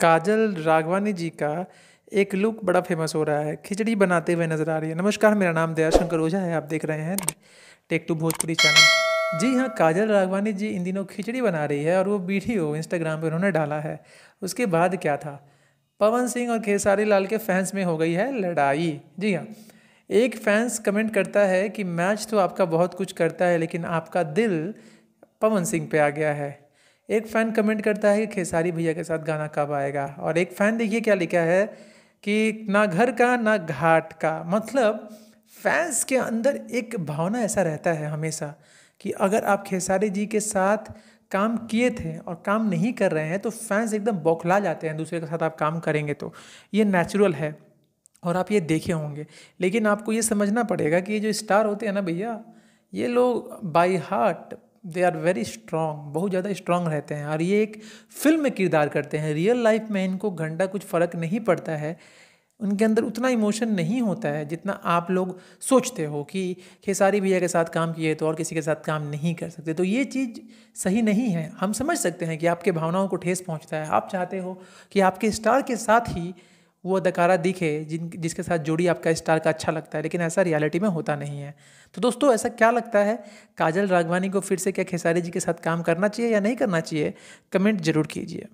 काजल राघवानी जी का एक लुक बड़ा फेमस हो रहा है खिचड़ी बनाते हुए नजर आ रही है नमस्कार मेरा नाम दया शंकर ओझा है आप देख रहे हैं टेक टू भोजपुरी चैनल जी हाँ काजल राघवानी जी इन दिनों खिचड़ी बना रही है और वो वीडियो इंस्टाग्राम पर उन्होंने डाला है उसके बाद क्या था पवन सिंह और खेसारी लाल के फैंस में हो गई है लड़ाई जी हाँ एक फैंस कमेंट करता है कि मैच तो आपका बहुत कुछ करता है लेकिन आपका दिल पवन सिंह पे आ गया है एक फ़ैन कमेंट करता है कि खेसारी भैया के साथ गाना कब आएगा और एक फ़ैन देखिए क्या लिखा है कि ना घर का ना घाट का मतलब फैंस के अंदर एक भावना ऐसा रहता है हमेशा कि अगर आप खेसारी जी के साथ काम किए थे और काम नहीं कर रहे हैं तो फैंस एकदम बौखला जाते हैं दूसरे के साथ आप काम करेंगे तो ये नेचुरल है और आप ये देखे होंगे लेकिन आपको ये समझना पड़ेगा कि ये जो स्टार होते हैं ना भैया ये लोग by heart they are very strong बहुत ज़्यादा स्ट्रांग रहते हैं और ये एक फिल्म में किरदार करते हैं रियल लाइफ में इनको घंटा कुछ फ़र्क नहीं पड़ता है उनके अंदर उतना इमोशन नहीं होता है जितना आप लोग सोचते हो कि खेसारी भैया के साथ काम किए तो और किसी के साथ काम नहीं कर सकते तो ये चीज़ सही नहीं है हम समझ सकते हैं कि आपके भावनाओं को ठेस पहुंचता है आप चाहते हो कि आपके स्टार के साथ ही वो अदाकारा दिखे जिन जिसके साथ जोड़ी आपका स्टार का अच्छा लगता है लेकिन ऐसा रियलिटी में होता नहीं है तो दोस्तों ऐसा क्या लगता है काजल राघवानी को फिर से क्या खेसारी जी के साथ काम करना चाहिए या नहीं करना चाहिए कमेंट जरूर कीजिए